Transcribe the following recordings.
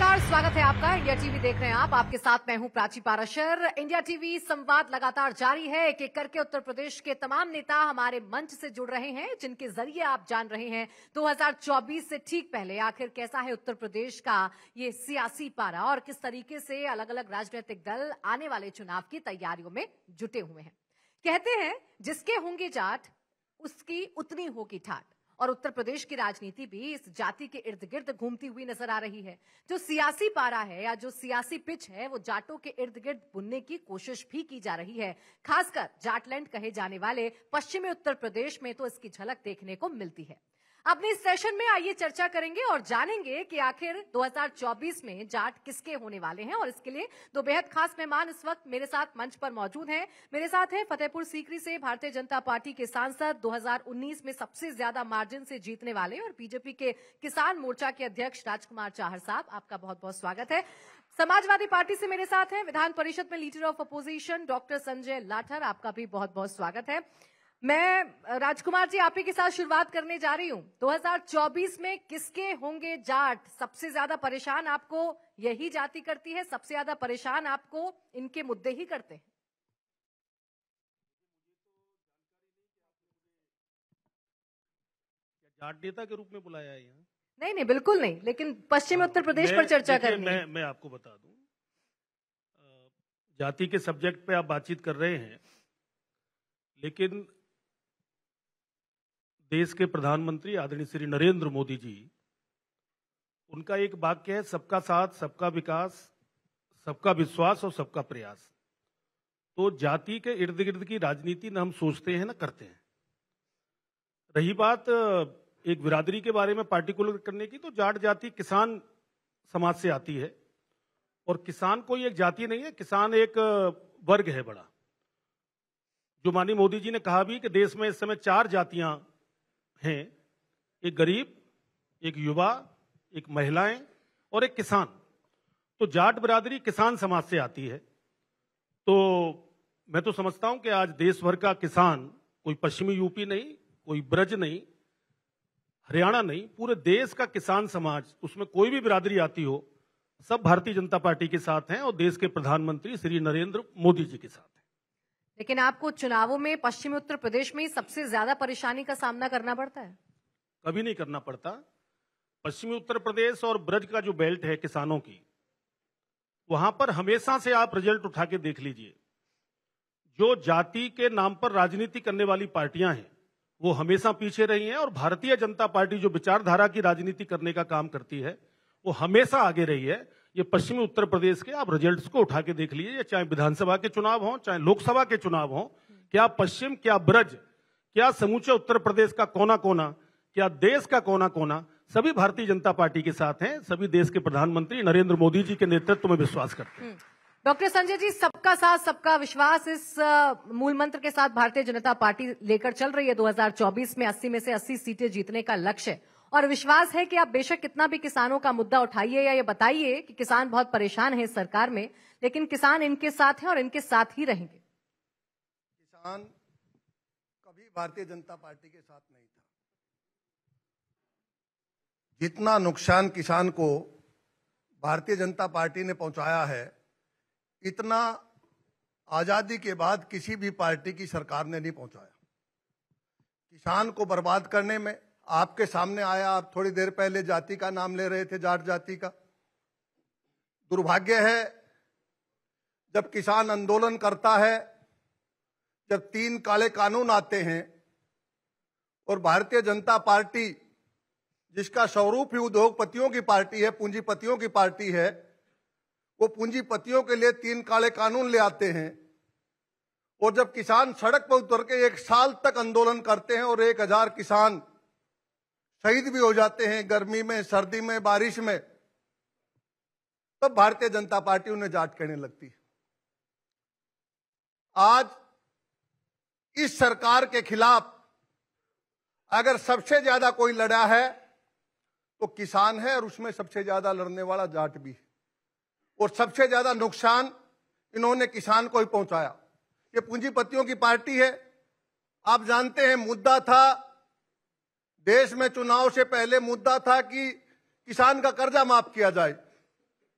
नमस्कार स्वागत है आपका इंडिया टीवी देख रहे हैं आप आपके साथ मैं हूं प्राची पाराशर इंडिया टीवी संवाद लगातार जारी है एक एक करके उत्तर प्रदेश के तमाम नेता हमारे मंच से जुड़ रहे हैं जिनके जरिए आप जान रहे हैं 2024 से ठीक पहले आखिर कैसा है उत्तर प्रदेश का ये सियासी पारा और किस तरीके से अलग अलग राजनीतिक दल आने वाले चुनाव की तैयारियों में जुटे हुए हैं कहते हैं जिसके होंगे जाट उसकी उतनी होगी ठाट और उत्तर प्रदेश की राजनीति भी इस जाति के इर्द गिर्द घूमती हुई नजर आ रही है जो सियासी पारा है या जो सियासी पिच है वो जाटों के इर्द गिर्द बुनने की कोशिश भी की जा रही है खासकर जाटलैंड कहे जाने वाले पश्चिमी उत्तर प्रदेश में तो इसकी झलक देखने को मिलती है अपने सेशन में आइए चर्चा करेंगे और जानेंगे कि आखिर 2024 में जाट किसके होने वाले हैं और इसके लिए दो बेहद खास मेहमान इस वक्त मेरे साथ मंच पर मौजूद हैं मेरे साथ हैं फतेहपुर सीकरी से भारतीय जनता पार्टी के सांसद 2019 में सबसे ज्यादा मार्जिन से जीतने वाले और बीजेपी के किसान मोर्चा के अध्यक्ष राजकुमार चाहर साहब आपका बहुत बहुत स्वागत है समाजवादी पार्टी से मेरे साथ हैं विधान परिषद में leader of opposition doctor Sanjay Lathar आपका भी बहुत बहुत स्वागत है मैं राजकुमार जी आप ही के साथ शुरुआत करने जा रही हूं 2024 में किसके होंगे जाट सबसे ज्यादा परेशान आपको यही जाति करती है सबसे ज्यादा परेशान आपको इनके मुद्दे ही करते हैं जाट नेता के रूप में बुलाया है यहाँ नहीं नहीं बिल्कुल नहीं लेकिन पश्चिमी उत्तर प्रदेश हाँ, पर चर्चा कर मैं मैं आपको बता दू जाति के सब्जेक्ट पे आप बातचीत कर रहे हैं लेकिन देश के प्रधानमंत्री आदरणीय श्री नरेंद्र मोदी जी उनका एक वाक्य है सबका साथ सबका विकास सबका विश्वास और सबका प्रयास तो जाति के इर्द गिर्द की राजनीति न हम सोचते हैं ना करते हैं रही बात एक बिरादरी के बारे में पार्टिकुलर करने की तो जाट जाति किसान समाज से आती है और किसान कोई एक जाति नहीं है किसान एक वर्ग है बड़ा जो माननीय मोदी जी ने कहा भी कि देश में इस समय चार जातियां हैं एक गरीब एक युवा एक महिलाएं और एक किसान तो जाट बिरादरी किसान समाज से आती है तो मैं तो समझता हूं कि आज देश भर का किसान कोई पश्चिमी यूपी नहीं कोई ब्रज नहीं हरियाणा नहीं पूरे देश का किसान समाज उसमें कोई भी बिरादरी आती हो सब भारतीय जनता पार्टी के साथ हैं और देश के प्रधानमंत्री श्री नरेंद्र मोदी जी के साथ हैं लेकिन आपको चुनावों में पश्चिमी उत्तर प्रदेश में सबसे ज्यादा परेशानी का सामना करना पड़ता है कभी नहीं करना पड़ता पश्चिमी उत्तर प्रदेश और ब्रज का जो बेल्ट है किसानों की वहां पर हमेशा से आप रिजल्ट उठा के देख लीजिए जो जाति के नाम पर राजनीति करने वाली पार्टियां हैं वो हमेशा पीछे रही हैं और भारतीय जनता पार्टी जो विचारधारा की राजनीति करने का काम करती है वो हमेशा आगे रही है ये पश्चिमी उत्तर प्रदेश के आप रिजल्ट्स को उठा के देख लीजिए चाहे विधानसभा के चुनाव हों चाहे लोकसभा के चुनाव हों क्या पश्चिम क्या ब्रज क्या समूचे उत्तर प्रदेश का कोना कोना क्या देश का कोना कोना सभी भारतीय जनता पार्टी के साथ हैं सभी देश के प्रधानमंत्री नरेंद्र मोदी जी के नेतृत्व में विश्वास करते हैं हम्म। डॉक्टर संजय जी सबका साथ सबका विश्वास इस मूल मंत्र के साथ भारतीय जनता पार्टी लेकर चल रही है 2024 में 80 में से 80 सीटें जीतने का लक्ष्य है और विश्वास है कि आप बेशक कितना भी किसानों का मुद्दा उठाइए या ये बताइए कि किसान बहुत परेशान है सरकार में लेकिन किसान इनके साथ हैं और इनके साथ ही रहेंगे किसान कभी भारतीय जनता पार्टी के साथ नहीं था जितना नुकसान किसान को भारतीय जनता पार्टी ने पहुंचाया है इतना आजादी के बाद किसी भी पार्टी की सरकार ने नहीं पहुंचाया किसान को बर्बाद करने में आपके सामने आया आप थोड़ी देर पहले जाति का नाम ले रहे थे जाट जाति का दुर्भाग्य है जब किसान आंदोलन करता है जब तीन काले कानून आते हैं और भारतीय जनता पार्टी जिसका स्वरूप ही उद्योगपतियों की पार्टी है पूंजीपतियों की पार्टी है वो पूंजीपतियों के लिए तीन काले कानून ले आते हैं और जब किसान सड़क पर उतर के एक साल तक आंदोलन करते हैं और एक हजार किसान शहीद भी हो जाते हैं गर्मी में सर्दी में बारिश में तब तो भारतीय जनता पार्टी उन्हें जाट कहने लगती है आज इस सरकार के खिलाफ अगर सबसे ज्यादा कोई लड़ा है तो किसान है और उसमें सबसे ज्यादा लड़ने वाला जाट भी है और सबसे ज्यादा नुकसान इन्होंने किसान को ही पहुंचाया ये पूंजीपतियों की पार्टी है आप जानते हैं मुद्दा था देश में चुनाव से पहले मुद्दा था कि किसान का कर्जा माफ किया जाए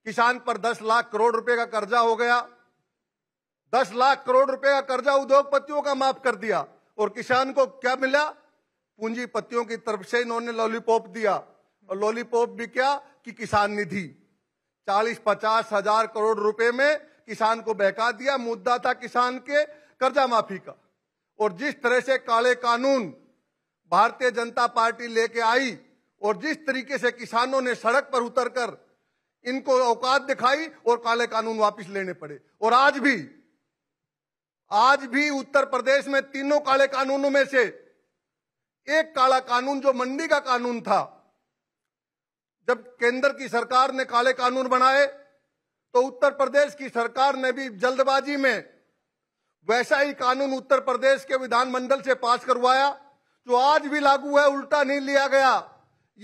किसान पर 10 लाख करोड़ रुपए का कर्जा हो गया 10 लाख करोड़ रुपए का कर्जा उद्योगपतियों का माफ कर दिया और किसान को क्या मिला पूंजीपतियों की तरफ से इन्होंने लॉलीपॉप दिया और लॉलीपॉप भी क्या कि किसान निधि चालीस पचास हजार करोड़ रुपए में किसान को बहका दिया मुद्दा था किसान के कर्जा माफी का और जिस तरह से काले कानून भारतीय जनता पार्टी लेके आई और जिस तरीके से किसानों ने सड़क पर उतरकर इनको औकात दिखाई और काले कानून वापस लेने पड़े और आज भी आज भी उत्तर प्रदेश में तीनों काले कानूनों में से एक काला कानून जो मंडी का कानून था जब केंद्र की सरकार ने काले कानून बनाए तो उत्तर प्रदेश की सरकार ने भी जल्दबाजी में वैसा ही कानून उत्तर प्रदेश के विधानमंडल से पास करवाया जो आज भी लागू है उल्टा नहीं लिया गया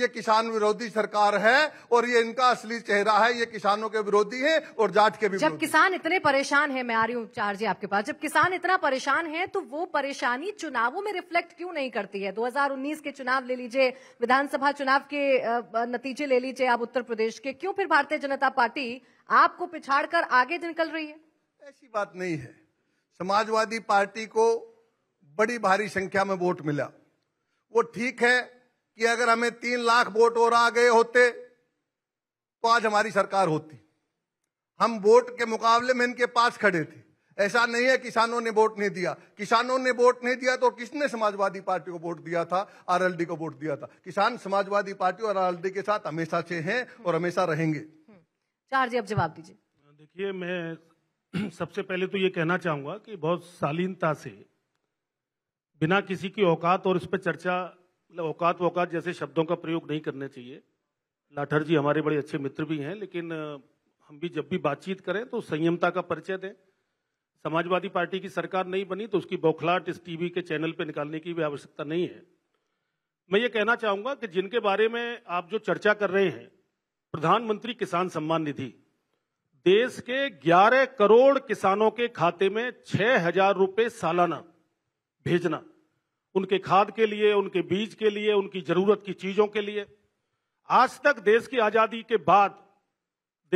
ये किसान विरोधी सरकार है और ये इनका असली चेहरा है ये किसानों के विरोधी है और जाट के भी जब किसान इतने परेशान है मैं आ रही हूँ चार जी आपके पास जब किसान इतना परेशान है तो वो परेशानी चुनावों में रिफ्लेक्ट क्यों नहीं करती है 2019 के चुनाव ले लीजिए विधानसभा चुनाव के नतीजे ले लीजिए आप उत्तर प्रदेश के क्यों फिर भारतीय जनता पार्टी आपको पिछाड़ कर आगे निकल रही है ऐसी बात नहीं है समाजवादी पार्टी को बड़ी भारी संख्या में वोट मिला वो ठीक है कि अगर हमें तीन लाख वोट और आ गए होते तो आज हमारी सरकार होती हम वोट के मुकाबले में इनके पास खड़े थे ऐसा नहीं है किसानों ने वोट नहीं दिया किसानों ने वोट नहीं दिया तो किसने समाजवादी पार्टी को वोट दिया था आरएलडी को वोट दिया था किसान समाजवादी पार्टी और आरएलडी के साथ हमेशा से हैं और हमेशा रहेंगे चार जी अब जवाब दीजिए देखिए मैं सबसे पहले तो ये कहना चाहूंगा कि बहुत शालीनता से बिना किसी की औकात और इस पर चर्चा मतलब औकात वोकात जैसे शब्दों का प्रयोग नहीं करने चाहिए लाठर जी हमारे बड़े अच्छे मित्र भी हैं लेकिन हम भी जब भी बातचीत करें तो संयमता का परिचय दें समाजवादी पार्टी की सरकार नहीं बनी तो उसकी बौखलाट इस टीवी के चैनल पर निकालने की भी आवश्यकता नहीं है मैं ये कहना चाहूंगा कि जिनके बारे में आप जो चर्चा कर रहे हैं प्रधानमंत्री किसान सम्मान निधि देश के 11 करोड़ किसानों के खाते में छह हजार रूपये सालाना भेजना उनके खाद के लिए उनके बीज के लिए उनकी जरूरत की चीजों के लिए आज तक देश की आजादी के बाद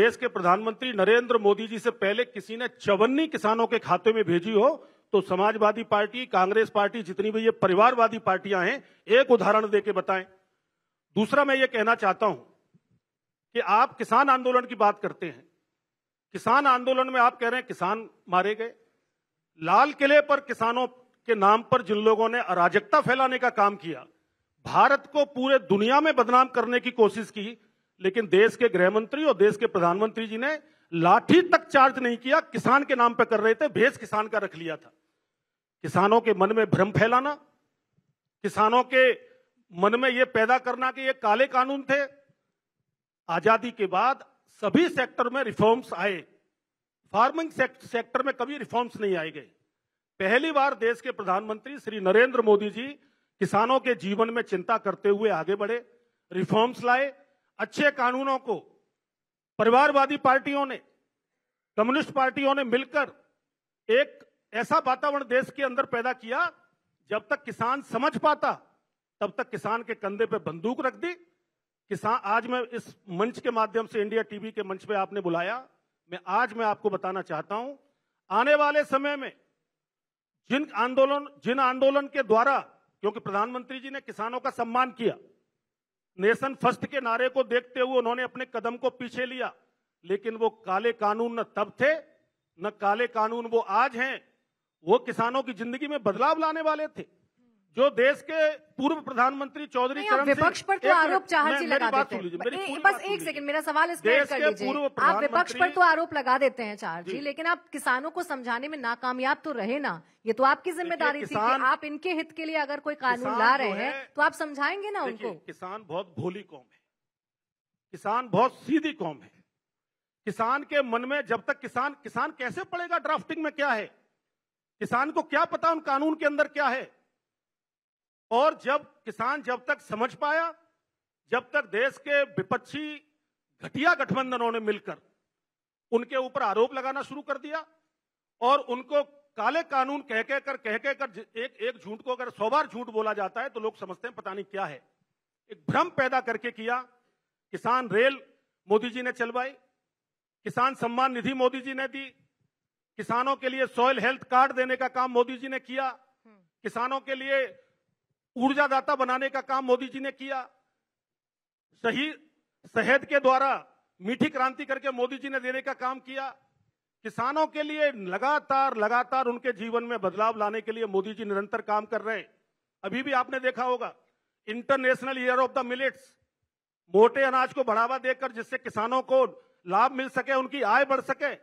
देश के प्रधानमंत्री नरेंद्र मोदी जी से पहले किसी ने चवन्नी किसानों के खाते में भेजी हो तो समाजवादी पार्टी कांग्रेस पार्टी जितनी भी ये परिवारवादी पार्टियां हैं एक उदाहरण दे के बताएं दूसरा मैं ये कहना चाहता हूं कि आप किसान आंदोलन की बात करते हैं किसान आंदोलन में आप कह रहे हैं किसान मारे गए लाल किले पर किसानों के नाम पर जिन लोगों ने अराजकता फैलाने का काम किया भारत को पूरे दुनिया में बदनाम करने की कोशिश की लेकिन देश के गृहमंत्री और देश के प्रधानमंत्री जी ने लाठी तक चार्ज नहीं किया किसान के नाम पर कर रहे थे भेष किसान का रख लिया था किसानों के मन में भ्रम फैलाना किसानों के मन में यह पैदा करना कि ये काले कानून थे आजादी के बाद सभी सेक्टर में रिफॉर्म्स आए फार्मिंग सेक्टर में कभी रिफॉर्म्स नहीं आए गए पहली बार देश के प्रधानमंत्री श्री नरेंद्र मोदी जी किसानों के जीवन में चिंता करते हुए आगे बढ़े रिफॉर्म्स लाए अच्छे कानूनों को परिवारवादी पार्टियों ने कम्युनिस्ट पार्टियों ने मिलकर एक ऐसा वातावरण देश के अंदर पैदा किया जब तक किसान समझ पाता तब तक किसान के कंधे पर बंदूक रख दी किसान आज मैं इस मंच के माध्यम से इंडिया टीवी के मंच पे आपने बुलाया मैं आज मैं आपको बताना चाहता हूं आने वाले समय में जिन आंदोलन जिन आंदोलन के द्वारा क्योंकि प्रधानमंत्री जी ने किसानों का सम्मान किया नेशन फर्स्ट के नारे को देखते हुए उन्होंने अपने कदम को पीछे लिया लेकिन वो काले कानून न तब थे न काले कानून वो आज हैं वो किसानों की जिंदगी में बदलाव लाने वाले थे जो देश के पूर्व प्रधानमंत्री चौधरी चरण विपक्ष पर तो आरोप चाहर जी लगा देते हैं बस एक सेकंड मेरा सवाल इस कर लीजिए आप विपक्ष पर तो आरोप लगा देते हैं चाहर जी लेकिन आप किसानों को समझाने में नाकामयाब तो रहे ना ये तो आपकी जिम्मेदारी थी कि आप इनके हित के लिए अगर कोई कानून ला रहे हैं तो आप समझाएंगे ना उनको किसान बहुत भोली कौम है किसान बहुत सीधी कौम है किसान के मन में जब तक किसान किसान कैसे पड़ेगा ड्राफ्टिंग में क्या है किसान को क्या पता उन कानून के अंदर क्या है और जब किसान जब तक समझ पाया जब तक देश के विपक्षी घटिया गठबंधनों ने मिलकर उनके ऊपर आरोप लगाना शुरू कर दिया और उनको काले कानून कह के कर कह के कर एक एक झूठ को अगर सौ बार झूठ बोला जाता है तो लोग समझते हैं पता नहीं क्या है एक भ्रम पैदा करके किया किसान रेल मोदी जी ने चलवाई किसान सम्मान निधि मोदी जी ने दी किसानों के लिए सॉयल हेल्थ कार्ड देने का काम मोदी जी ने किया हम्म। किसानों के लिए ऊर्जादाता बनाने का काम मोदी जी ने किया सही शहद के द्वारा मीठी क्रांति करके मोदी जी ने देने का काम किया किसानों के लिए लगातार लगातार उनके जीवन में बदलाव लाने के लिए मोदी जी निरंतर काम कर रहे हैं अभी भी आपने देखा होगा international year of the millets मोटे अनाज को बढ़ावा देकर जिससे किसानों को लाभ मिल सके उनकी आय बढ़ सके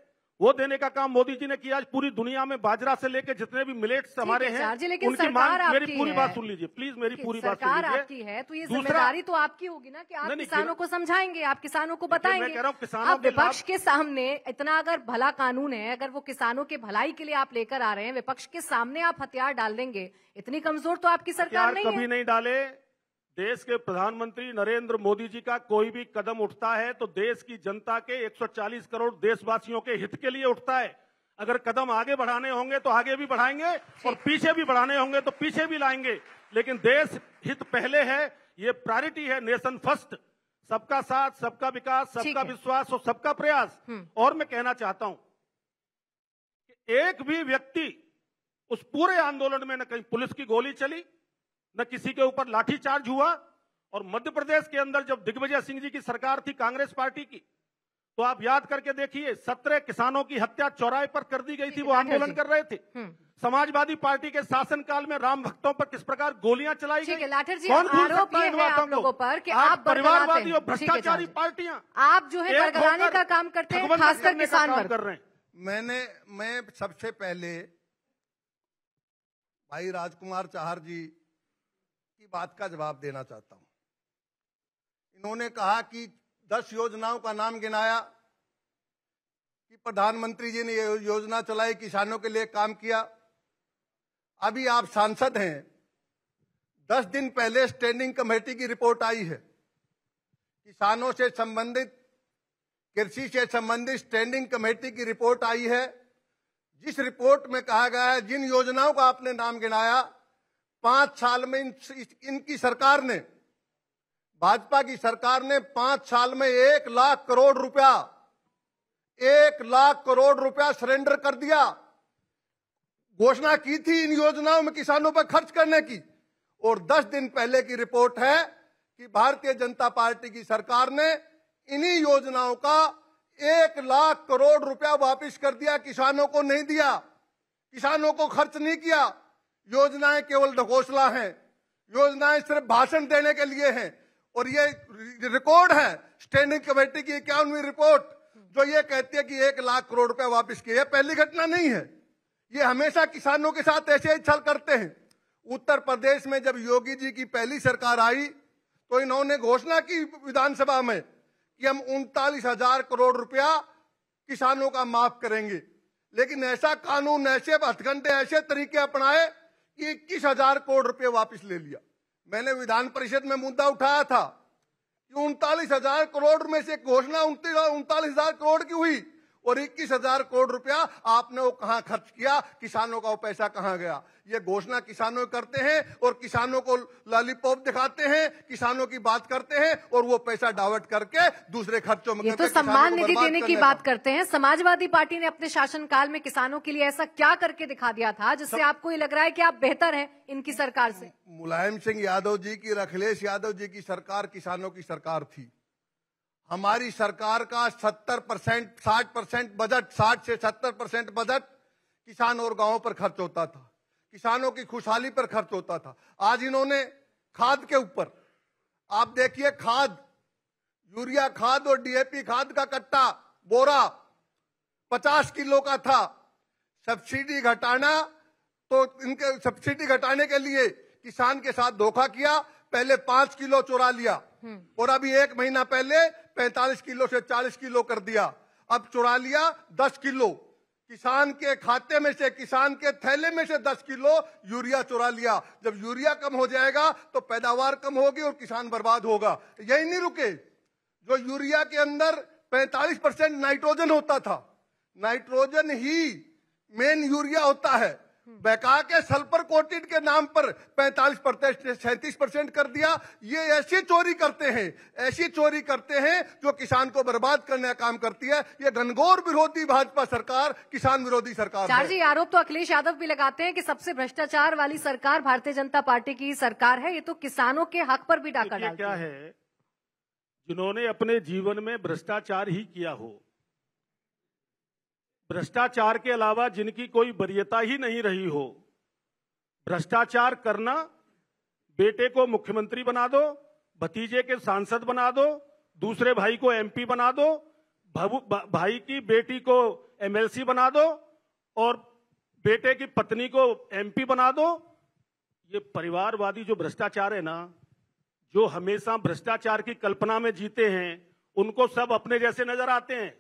वो देने का काम मोदी जी ने किया आज पूरी दुनिया में बाजरा से लेकर जितने भी मिलेट्स हमारे हैं उनकी मांग मेरी पूरी बात सुन लीजिए प्लीज मेरी पूरी बात सुन लीजिए आपकी है तो ये जिम्मेदारी तो आपकी होगी ना कि आप किसानों को समझाएंगे आप किसानों को बताएंगे आप विपक्ष के सामने इतना अगर भला कानून है अगर वो किसानों के भलाई के लिए आप लेकर आ रहे हैं विपक्ष के सामने आप हथियार डाल देंगे इतनी कमजोर तो आपकी सरकार नहीं कभी नहीं डाले देश के प्रधानमंत्री नरेंद्र मोदी जी का कोई भी कदम उठता है तो देश की जनता के 140 करोड़ देशवासियों के हित के लिए उठता है अगर कदम आगे बढ़ाने होंगे तो आगे भी बढ़ाएंगे और पीछे भी बढ़ाने होंगे तो पीछे भी लाएंगे लेकिन देश हित पहले है ये प्रायोरिटी है नेशन फर्स्ट सबका साथ सबका विकास सबका विश्वास और सबका प्रयास हम्म। और मैं कहना चाहता हूं कि एक भी व्यक्ति उस पूरे आंदोलन में न कहीं पुलिस की गोली चली न किसी के ऊपर लाठीचार्ज हुआ और मध्य प्रदेश के अंदर जब दिग्विजय सिंह जी की सरकार थी कांग्रेस पार्टी की तो आप याद करके देखिए सत्रह किसानों की हत्या चौराहे पर कर दी गई थी वो आंदोलन कर रहे थे हम्म। समाजवादी पार्टी के शासनकाल में राम भक्तों पर किस प्रकार गोलियां चलाई गई लाठर जी कौन आरोप ये है आप लोगों पर कि आप परिवारवादी और भ्रष्टाचारी पार्टियां आप जो है बरगलाने का काम करते हैं खासकर किसान वर्ग कर रहे हैं मैंने मैं सबसे पहले भाई राजकुमार चाहर जी की बात का जवाब देना चाहता हूं इन्होंने कहा कि दस योजनाओं का नाम गिनाया कि प्रधानमंत्री जी ने यह योजना चलाई किसानों के लिए काम किया अभी आप सांसद हैं दस दिन पहले स्टैंडिंग कमेटी की रिपोर्ट आई है किसानों से संबंधित कृषि से संबंधित स्टैंडिंग कमेटी की रिपोर्ट आई है जिस रिपोर्ट में कहा गया है जिन योजनाओं का आपने नाम गिनाया पांच साल में इन, इनकी सरकार ने भाजपा की सरकार ने पांच साल में एक लाख करोड़ रुपया एक लाख करोड़ रुपया सरेंडर कर दिया घोषणा की थी इन योजनाओं में किसानों पर खर्च करने की और दस दिन पहले की रिपोर्ट है कि भारतीय जनता पार्टी की सरकार ने इन्हीं योजनाओं का एक लाख करोड़ रुपया वापस कर दिया किसानों को नहीं दिया किसानों को खर्च नहीं किया योजनाएं केवल घोषणा है योजनाएं सिर्फ भाषण देने के लिए हैं और ये रिकॉर्ड है स्टैंडिंग कमेटी की इक्यावनवी रिपोर्ट जो ये कहती है कि एक लाख करोड़ रुपए वापस किए पहली घटना नहीं है ये हमेशा किसानों के साथ ऐसे ही छल करते हैं उत्तर प्रदेश में जब योगी जी की पहली सरकार आई तो इन्होंने घोषणा की विधानसभा में कि हम उनतालीस हजार करोड़ रुपया किसानों का माफ करेंगे लेकिन ऐसा कानून ऐसे हथकंडे ऐसे तरीके अपनाए कि इक्कीस हजार करोड़ रुपए वापस ले लिया मैंने विधान परिषद में मुद्दा उठाया था कि उनतालीस हजार करोड़ में से घोषणा उनतालीस हजार करोड़ की हुई और इक्कीस हजार करोड़ रुपया आपने वो कहाँ खर्च किया किसानों का वो पैसा कहाँ गया ये घोषणा किसानों करते हैं और किसानों को लॉलीपॉप दिखाते हैं किसानों की बात करते हैं और वो पैसा डावट करके दूसरे खर्चों में ये तो सम्मान निधि देने की बात करते हैं समाजवादी पार्टी ने अपने शासनकाल में किसानों के लिए ऐसा क्या करके दिखा दिया था जिससे आपको ये लग रहा है कि आप बेहतर है इनकी सरकार से मुलायम सिंह यादव जी की अखिलेश यादव जी की सरकार किसानों की सरकार थी हमारी सरकार का 70 परसेंट साठ परसेंट बजट 60 से 70 परसेंट बजट किसान और गांवों पर खर्च होता था किसानों की खुशहाली पर खर्च होता था आज इन्होंने खाद के ऊपर आप देखिए खाद यूरिया खाद और डीएपी खाद का कट्टा बोरा 50 किलो का था सब्सिडी घटाना तो इनके सब्सिडी घटाने के लिए किसान के साथ धोखा किया पहले पांच किलो चुरा लिया हम्म। और अभी एक महीना पहले 45 किलो से 40 किलो कर दिया अब चुरा लिया 10 किलो किसान के खाते में से किसान के थैले में से 10 किलो यूरिया चुरा लिया जब यूरिया कम हो जाएगा तो पैदावार कम होगी और किसान बर्बाद होगा यही नहीं रुके जो यूरिया के अंदर 45 परसेंट नाइट्रोजन होता था नाइट्रोजन ही मेन यूरिया होता है बहका हम्म। के सल्फर कोटिड के नाम पर 45 परसेंट सैंतीस परसेंट कर दिया ये ऐसी चोरी करते हैं ऐसी चोरी करते हैं जो किसान को बर्बाद करने का काम करती है ये घनघोर विरोधी भाजपा सरकार किसान विरोधी सरकार चार जी आरोप तो अखिलेश यादव भी लगाते हैं कि सबसे भ्रष्टाचार वाली सरकार भारतीय जनता पार्टी की सरकार है ये तो किसानों के हक पर भी डाका क्या है जिन्होंने अपने जीवन में भ्रष्टाचार ही किया हो भ्रष्टाचार के अलावा जिनकी कोई वरीयता ही नहीं रही हो भ्रष्टाचार करना बेटे को मुख्यमंत्री बना दो भतीजे के सांसद बना दो दूसरे भाई को एमपी बना दो भाई की बेटी को एमएलसी बना दो और बेटे की पत्नी को एमपी बना दो ये परिवारवादी जो भ्रष्टाचार है ना जो हमेशा भ्रष्टाचार की कल्पना में जीते हैं उनको सब अपने जैसे नजर आते हैं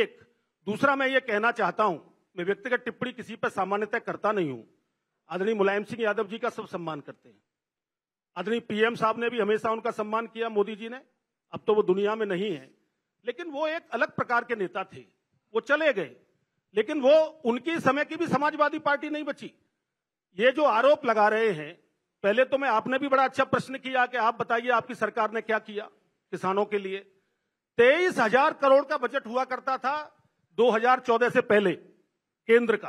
एक दूसरा मैं ये कहना चाहता हूं मैं व्यक्तिगत टिप्पणी किसी पर सामान्यतः करता नहीं हूं आदरणीय मुलायम सिंह यादव जी का सब सम्मान करते हैं आदरणीय पीएम साहब ने भी हमेशा उनका सम्मान किया मोदी जी ने अब तो वो दुनिया में नहीं है लेकिन वो एक अलग प्रकार के नेता थे वो चले गए लेकिन वो उनकी समय की भी समाजवादी पार्टी नहीं बची ये जो आरोप लगा रहे हैं पहले तो मैं आपने भी बड़ा अच्छा प्रश्न किया कि आप बताइए आपकी सरकार ने क्या किया किसानों के लिए तेईस हजार करोड़ का बजट हुआ करता था 2014 से पहले केंद्र का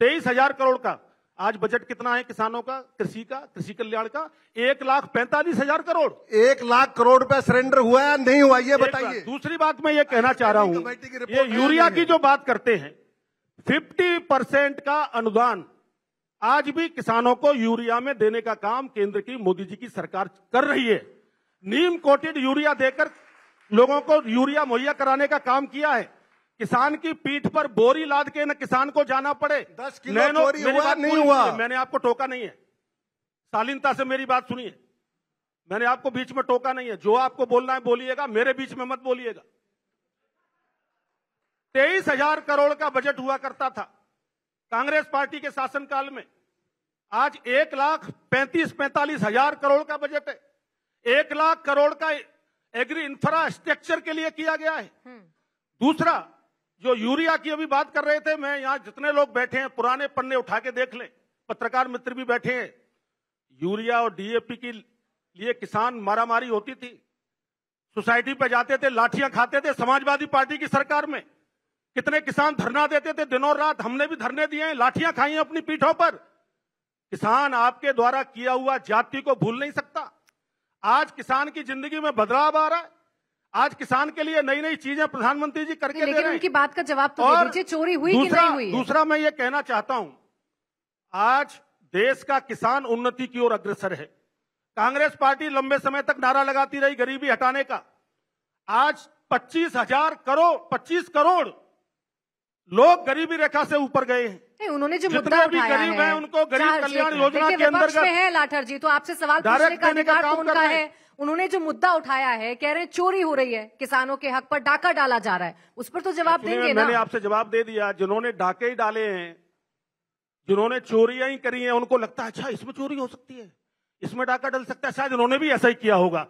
तेईस हजार करोड़ का आज बजट कितना है किसानों का कृषि का कृषि कल्याण का एक लाख पैंतालीस हजार करोड़ एक लाख करोड़ रुपया सरेंडर हुआ है नहीं हुआ ये बताइए दूसरी बात मैं ये कहना चाह रहा हूँ ये यूरिया की जो बात करते हैं फिफ्टी परसेंट का अनुदान आज भी किसानों को यूरिया में देने का काम केंद्र की मोदी जी की सरकार कर रही है नीम कोटेड यूरिया देकर लोगों को यूरिया मुहैया कराने का काम किया है किसान की पीठ पर बोरी लाद के ना किसान को जाना पड़े दस किलो बोरी मेरी हुआ, नहीं हुआ मैंने आपको टोका नहीं है शालीनता से मेरी बात सुनिए मैंने आपको बीच में टोका नहीं है जो आपको बोलना है बोलिएगा मेरे बीच में मत बोलिएगा तेईस हजार करोड़ का बजट हुआ करता था कांग्रेस पार्टी के शासनकाल में आज एक लाख पैंतीस पैंतालीस हजार करोड़ का बजट है एक लाख करोड़ का एग्री इंफ्रास्ट्रक्चर के लिए किया गया है हम्म। दूसरा जो यूरिया की अभी बात कर रहे थे मैं यहां जितने लोग बैठे हैं पुराने पन्ने उठा के देख लें पत्रकार मित्र भी बैठे हैं यूरिया और डीएपी के लिए किसान मारामारी होती थी सोसाइटी पे जाते थे लाठियां खाते थे समाजवादी पार्टी की सरकार में कितने किसान धरना देते थे दिनों रात हमने भी धरने दिए हैं लाठियां खाई हैं अपनी पीठों पर किसान आपके द्वारा किया हुआ जाति को भूल नहीं सकता आज किसान की जिंदगी में बदलाव आ रहा है आज किसान के लिए नई नई चीजें प्रधानमंत्री जी करके लेकिन दे उनकी बात का जवाब तो दीजिए चोरी हुई कि नहीं हुई दूसरा मैं ये कहना चाहता हूं आज देश का किसान उन्नति की ओर अग्रसर है कांग्रेस पार्टी लंबे समय तक नारा लगाती रही गरीबी हटाने का आज पच्चीस हजार करोड़ पच्चीस करोड़ लोग गरीबी रेखा से ऊपर गए हैं नहीं उन्होंने जो मुद्दा उठाया गरीब है, उनको गरीब कल्याण योजना के अंदर है लाठर जी तो आपसे सवाल पूछने का अधिकार उनका है उन्होंने जो मुद्दा उठाया है कह रहे हैं चोरी हो रही है किसानों के हक पर डाका डाला जा रहा है उस पर तो जवाब देंगे ना मैंने आपसे जवाब दे दिया जिन्होंने डाके ही डाले हैं जिन्होंने चोरियां ही करी हैं उनको लगता है अच्छा इसमें चोरी हो सकती है इसमें डाका डल सकता है शायद उन्होंने भी ऐसा ही किया होगा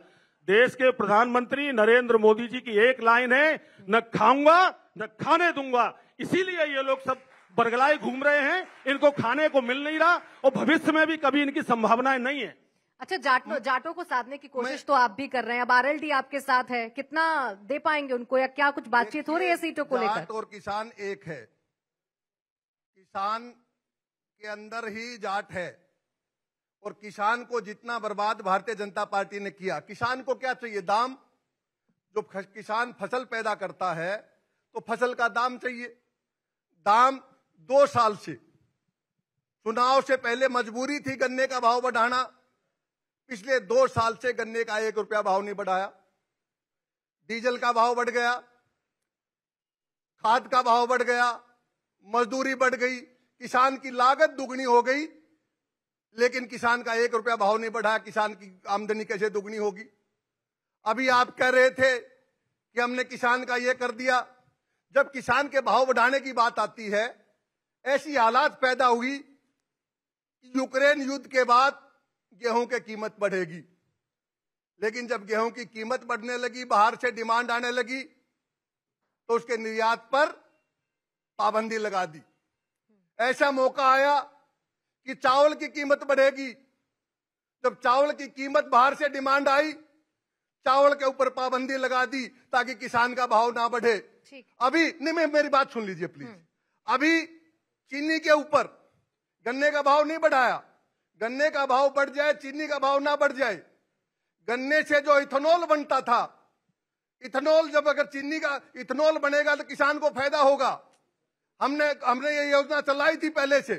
देश के प्रधानमंत्री नरेंद्र मोदी जी की एक लाइन है न खाऊंगा न खाने दूंगा इसीलिए ये लोग सब बरगलाए घूम रहे हैं इनको खाने को मिल नहीं रहा और भविष्य में भी कभी इनकी संभावनाएं नहीं है अच्छा जाटो हम्म। जाटों को साधने की कोशिश तो आप भी कर रहे हैं अब आरएलडी आपके साथ है कितना दे पाएंगे उनको या क्या कुछ बातचीत हो रही है सीटों को लेकर और किसान एक है किसान के अंदर ही जाट है और किसान को जितना बर्बाद भारतीय जनता पार्टी ने किया किसान को क्या चाहिए दाम जो किसान फसल पैदा करता है तो फसल का दाम चाहिए दाम दो साल से चुनाव से पहले मजबूरी थी गन्ने का भाव बढ़ाना पिछले दो साल से गन्ने का एक रुपया भाव नहीं बढ़ाया डीजल का भाव बढ़ गया खाद का भाव बढ़ गया मजदूरी बढ़ गई किसान की लागत दुगनी हो गई लेकिन किसान का एक रुपया भाव नहीं बढ़ा किसान की आमदनी कैसे दुगनी होगी अभी आप कह रहे थे कि हमने किसान का यह कर दिया जब किसान के भाव बढ़ाने की बात आती है ऐसी हालात पैदा हुई कि यूक्रेन युद्ध के बाद गेहूं की कीमत बढ़ेगी लेकिन जब गेहूं की कीमत बढ़ने लगी बाहर से डिमांड आने लगी तो उसके निर्यात पर पाबंदी लगा दी ऐसा मौका आया कि चावल की कीमत बढ़ेगी जब चावल की कीमत बाहर से डिमांड आई चावल के ऊपर पाबंदी लगा दी ताकि किसान का भाव ना बढ़े अभी नहीं मैं मेरी बात सुन लीजिए प्लीज हम्म। अभी चीनी के ऊपर गन्ने का भाव नहीं बढ़ाया गन्ने का भाव बढ़ जाए चीनी का भाव ना बढ़ जाए गन्ने से जो इथेनॉल बनता था इथेनॉल जब अगर चीनी का इथेनॉल बनेगा तो किसान को फायदा होगा हमने हमने ये योजना चलाई थी पहले से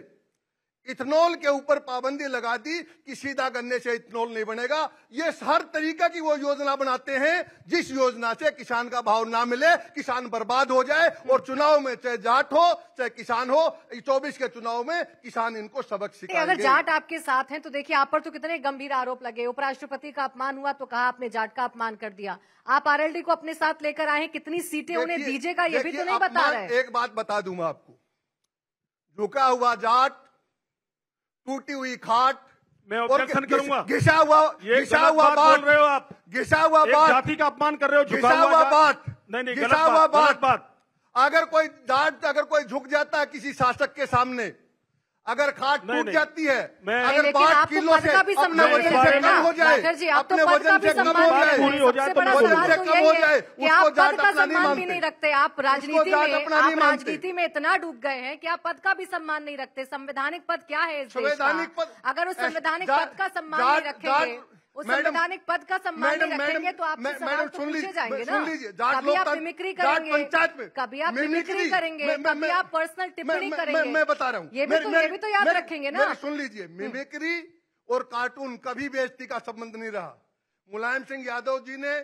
इथेनॉल के ऊपर पाबंदी लगा दी कि सीधा गन्ने से इथेनॉल नहीं बनेगा ये हर तरीके की वो योजना बनाते हैं जिस योजना से किसान का भाव ना मिले किसान बर्बाद हो जाए और चुनाव में चाहे जाट हो चाहे किसान हो चौबीस के चुनाव में किसान इनको सबक सीखे अगर जाट आपके साथ हैं तो देखिए आप पर तो कितने गंभीर आरोप लगे उपराष्ट्रपति का अपमान हुआ तो कहा आपने जाट का अपमान कर दिया आप आरएलडी को अपने साथ लेकर आए कितनी सीटें उन्हें दीजिएगा ये भी तो नहीं बता रहे एक बात बता दूंगा आपको झुका हुआ जाट टूटी हुई खाट मैं ऑब्जेक्शन करूंगा घिसा हुआ घिसा हुआ बात बोल रहे हो आप घिसा हुआ बात जाति का अपमान कर रहे हो घिसा हुआ बात नहीं नहीं घिसा हुआ बात अगर कोई डांट अगर कोई झुक जाता है किसी शासक के सामने अगर खाट टूट जाती है अगर पाँच तो किलो से अपने वजन कम हो जाए अपने तो वजन से तो कम हो जाए वजन से कम हो जाए उसको जाट अपना नहीं मानते आप राजनीति में आप राजनीति में इतना डूब गए हैं कि आप पद का भी सम्मान नहीं रखते संवैधानिक पद क्या है संवैधानिक पद अगर उस संवैधानिक पद का सम्मान नहीं रखेंगे संवैधानिक पद का सम्मान रखेंगे तो आप मैडम सुन लीजिए जाएंगे ना कभी आप मिमिक्री करेंगे पंचायत में कभी आप मिमिक्री करेंगे कभी आप पर्सनल टिप्पणी करेंगे मैं बता रहा हूँ ये भी तो ये भी तो याद रखेंगे ना सुन लीजिए मिमिक्री और कार्टून कभी बेजती का संबंध नहीं रहा मुलायम सिंह यादव जी ने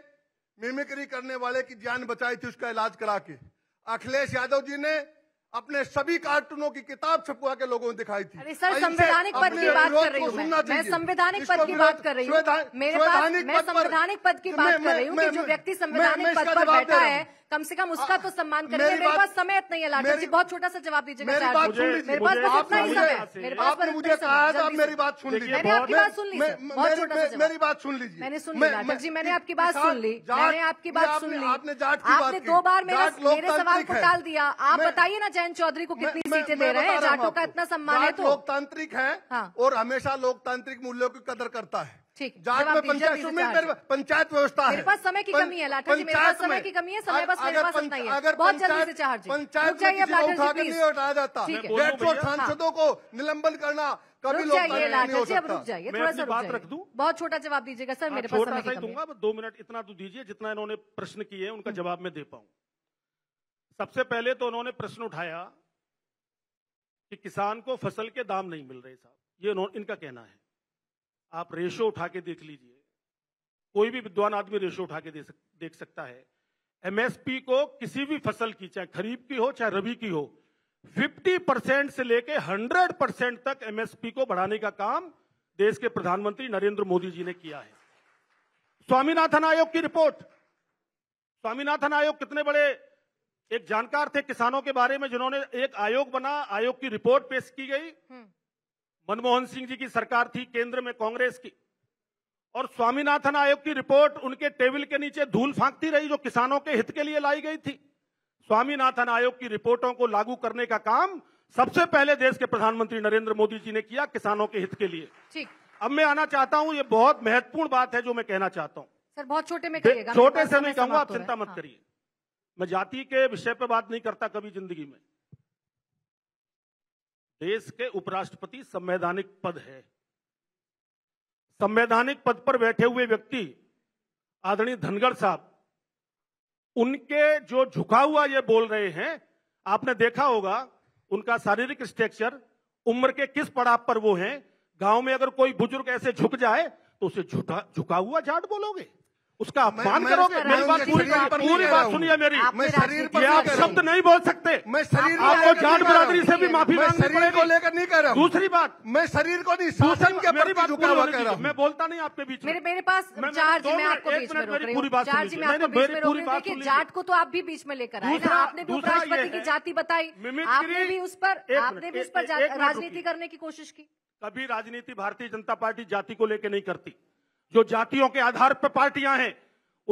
मिमिक्री करने वाले की जान बचाई थी उसका इलाज करा के अखिलेश यादव जी ने अपने सभी कार्टूनों की किताब छपवा के लोगों ने दिखाई थी सर संवैधानिक पद की बात कर रही हूँ मैं संवैधानिक पद की बात कर रही हूँ मेरे पास मैं संवैधानिक पद की बात कर रही हूँ जो व्यक्ति संवैधानिक पद पर बैठा है कम से कम उसका तो सम्मान करें मेरे पास समय इतना है लाठा जी बहुत छोटा सा जवाब दीजिएगा मेरे पास तो इतना ही समय मेरे पास तो मुझे कहा मेरी बात सुन लीजिए मैंने आपकी बात सुन ली बहुत छोटा सा मेरी बात सुन लीजिए मैंने सुन ली जी मैंने आपकी बात सुन ली मैंने आपकी बात सुन ली आपने आपने दो बार मेरे सवाल को टाल दिया आप बताइए ना जयंत चौधरी को कितनी सीटें दे रहे हैं जाटों का इतना सम्मान है तो लोकतांत्रिक है हाँ। और हमेशा लोकतांत्रिक मूल्यों की कदर करता है ठीक जाट में पंचायत पंचायत व्यवस्था है पास समय की कमी है लाठा जी मेरे पास समय की कमी है समय बस मेरे पास नहीं है अगर बहुत जल्दी से चार्ज पंचायत उठा के नहीं हटाया जाता डेढ़ सांसदों को निलंबन करना कभी जाइए लाठा जी अब रुक जाइए थोड़ा सा बात रख दूं बहुत छोटा जवाब दीजिएगा सर हाँ, मेरे पास समय सा दूंगा दो मिनट इतना तो दीजिए जितना इन्होंने प्रश्न किए उनका हम्म। जवाब मैं दे पाऊं सबसे पहले तो उन्होंने प्रश्न उठाया कि किसान को फसल के दाम नहीं मिल रहे साहब ये इनका कहना है आप रेशो उठा के देख लीजिए कोई भी विद्वान आदमी रेशो उठा के देख, सकता है एमएसपी को किसी भी फसल की चाहे खरीफ की हो चाहे रबी की हो 50 परसेंट से लेके 100 परसेंट तक एमएसपी को बढ़ाने का काम देश के प्रधानमंत्री नरेंद्र मोदी जी ने किया है स्वामीनाथन आयोग की रिपोर्ट स्वामीनाथन आयोग कितने बड़े एक जानकार थे किसानों के बारे में जिन्होंने एक आयोग बना आयोग की रिपोर्ट पेश की गई हम्म। मनमोहन सिंह जी की सरकार थी केंद्र में कांग्रेस की और स्वामीनाथन आयोग की रिपोर्ट उनके टेबल के नीचे धूल फांकती रही जो किसानों के हित के लिए लाई गई थी स्वामीनाथन आयोग की रिपोर्टों को लागू करने का काम सबसे पहले देश के प्रधानमंत्री नरेंद्र मोदी जी ने किया किसानों के हित के लिए ठीक अब मैं आना चाहता हूं ये बहुत महत्वपूर्ण बात है जो मैं कहना चाहता हूं सर बहुत छोटे में छोटे से मैं कहूंगा आप चिंता मत हाँ। करिए मैं जाति के विषय पर बात नहीं करता कभी जिंदगी में देश के उपराष्ट्रपति संवैधानिक पद है संवैधानिक पद पर बैठे हुए व्यक्ति आदरणीय धनगढ़ साहब उनके जो झुका हुआ ये बोल रहे हैं आपने देखा होगा उनका शारीरिक स्ट्रक्चर उम्र के किस पड़ाव पर वो हैं गांव में अगर कोई बुजुर्ग ऐसे झुक जाए तो उसे झुका झुका हुआ झाट बोलोगे उसका अपमान करोगे मेरी बात पूरी पूरी बात सुनिए मेरी मैं शरीर पर आप शब्द नहीं बोल सकते मैं शरीर आपको जान बरादरी से भी माफी मांगने को लेकर नहीं कर रहा हूँ दूसरी बात मैं शरीर को नहीं शासन के मेरी बात झुका हुआ कर रहा हूँ मैं बोलता नहीं आपके बीच मेरे मेरे पास चार्ज मैं आपको बीच में रोक रही हूँ चार्ज में आपको बीच में रोक रही देखिए जाट को तो आप भी बीच में लेकर आए ना आपने भी उपराष्ट्रपति की जाति बताई आपने भी उस पर आपने भी उस पर राजनीति करने की कोशिश की कभी राजनीति भारतीय जनता पार्टी जाति को लेकर नहीं करती जो जातियों के आधार पर पार्टियां हैं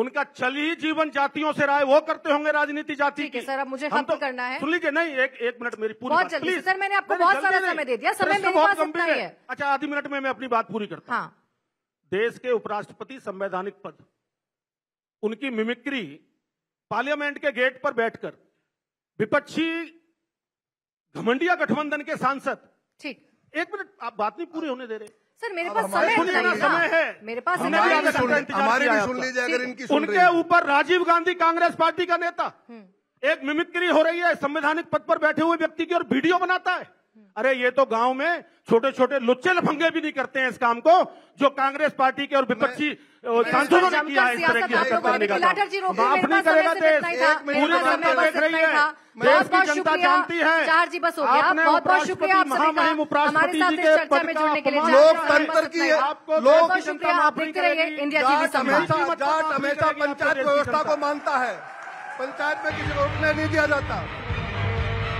उनका चल ही जीवन जातियों से राय वो करते होंगे राजनीति जाति की सर अब मुझे हम तो करना है सुन लीजिए नहीं एक एक मिनट मेरी पूरी प्लीज सर मैंने आपको बहुत सारा समय दे दिया समय मेरे पास इतना है अच्छा आधी मिनट में मैं अपनी बात पूरी करता हूँ हाँ। देश के उपराष्ट्रपति संवैधानिक पद उनकी मिमिक्री पार्लियामेंट के गेट पर बैठकर विपक्षी घमंडिया गठबंधन के सांसद ठीक एक मिनट आप बात नहीं पूरी होने दे रहे सर मेरे पास समय है है मेरे पास हमारे भी सुन लीजिए अगर इनकी उनके ऊपर राजीव गांधी कांग्रेस पार्टी का नेता हम्म। एक मिमिक्री हो रही है संवैधानिक पद पर बैठे हुए व्यक्ति की और वीडियो बनाता है अरे ये तो गांव में छोटे छोटे लुच्चे लफंगे भी नहीं करते हैं इस काम को जो कांग्रेस पार्टी के और विपक्षी सांसदों ने किया है इस तरह की हरकत करने का माफ नहीं करेगा देश पूरी जनता देख रही है देश की जनता जानती है चार जी बस हो गया बहुत बहुत शुक्रिया महामहिम उपराष्ट्रपति जी के पद का लोकतंत्र की आपको लोग शुक्रिया देखते रहिए इंडिया हमेशा पंचायत व्यवस्था को मानता है पंचायत में किसी रोकने नहीं दिया जाता